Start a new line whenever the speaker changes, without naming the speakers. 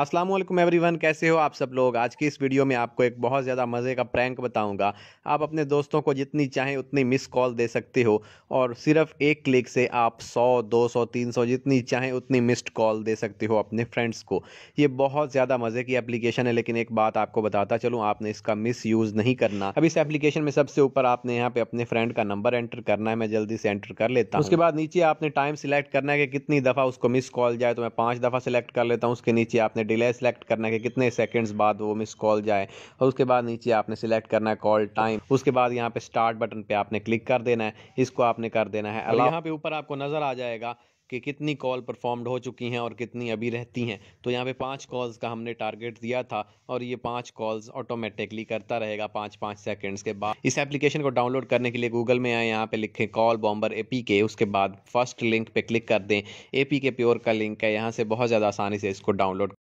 अस्सलाम वालेकुम एवरीवन कैसे हो आप सब लोग आज की इस वीडियो में आपको एक बहुत ज़्यादा मज़े का प्रैंक बताऊंगा आप अपने दोस्तों को जितनी चाहें उतनी मिस कॉल दे सकते हो और सिर्फ एक क्लिक से आप 100, 200, 300 जितनी चाहें उतनी मिस्ड कॉल दे सकते हो अपने फ्रेंड्स को ये बहुत ज़्यादा मज़े की एप्लीकेशन है लेकिन एक बात आपको बताता चलूँ आपने इसका मिस यूज़ नहीं करना अब इस एप्लीकेशन में सबसे ऊपर आपने यहाँ पर अपने फ्रेंड का नंबर एंटर करना है मैं जल्दी से एंटर कर लेता हूँ उसके बाद नीचे आपने टाइम सिलेक्ट करना है कि कितनी दफ़ा उसको मिस कॉल जाए तो मैं पाँच दफ़ा सिलेक्ट कर लेता हूँ उसके नीचे आपने है डिले सेलेक्ट करना है कि कितने सेकंड्स बाद वो मिस कॉल जाए और उसके बाद नीचे आपने सेलेक्ट करना है कॉल टाइम उसके बाद यहाँ पे स्टार्ट बटन पे आपने क्लिक कर देना है इसको आपने कर देना है यहाँ पे ऊपर आपको नज़र आ जाएगा कि कितनी कॉल परफॉर्म्ड हो चुकी हैं और कितनी अभी रहती हैं तो यहाँ पे पांच कॉल्स का हमने टारगेट दिया था और ये पांच कॉल्स ऑटोमेटिकली करता रहेगा पाँच पाँच सेकंड्स के बाद इस एप्लीकेशन को डाउनलोड करने के लिए गूगल में आए यहाँ पे लिखें कॉल बॉम्बर ए उसके बाद फर्स्ट लिंक पे क्लिक कर दें ए प्योर का लिंक है यहाँ से बहुत ज़्यादा आसानी से इसको डाउनलोड